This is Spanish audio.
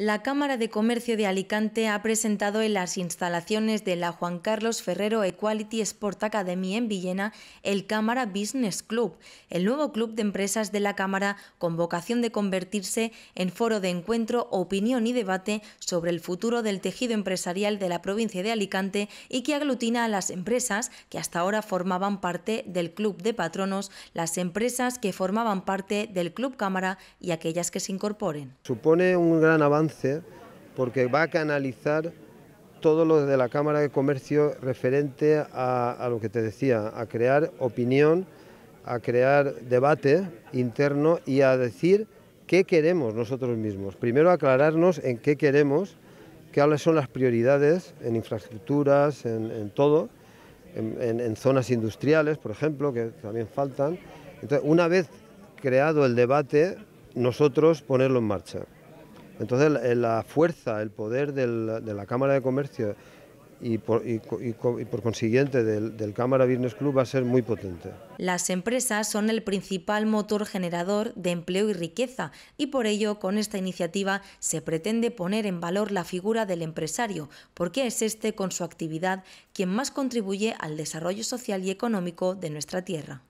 la Cámara de Comercio de Alicante ha presentado en las instalaciones de la Juan Carlos Ferrero Equality Sport Academy en Villena el Cámara Business Club, el nuevo club de empresas de la Cámara con vocación de convertirse en foro de encuentro, opinión y debate sobre el futuro del tejido empresarial de la provincia de Alicante y que aglutina a las empresas que hasta ahora formaban parte del Club de Patronos, las empresas que formaban parte del Club Cámara y aquellas que se incorporen. Supone un gran avance porque va a canalizar todo lo de la Cámara de Comercio referente a, lo que te decía, a crear opinión, a crear debate interno y a decir qué queremos nosotros mismos. Primero aclararnos en qué queremos, qué son las prioridades en infraestructuras, en, todo, en, en, zonas industriales, por ejemplo, que también faltan. Entonces, una vez creado el debate, nosotros ponerlo en marcha. Entonces eh, la fuerza, el poder de la Cámara de Comercio y por, consiguiente del, del Cámara Business Club va a ser muy potente. Las empresas son el principal motor generador de empleo y riqueza y por ello con esta iniciativa se pretende poner en valor la figura del empresario, porque es este con su actividad quien más contribuye al desarrollo social y económico de nuestra tierra.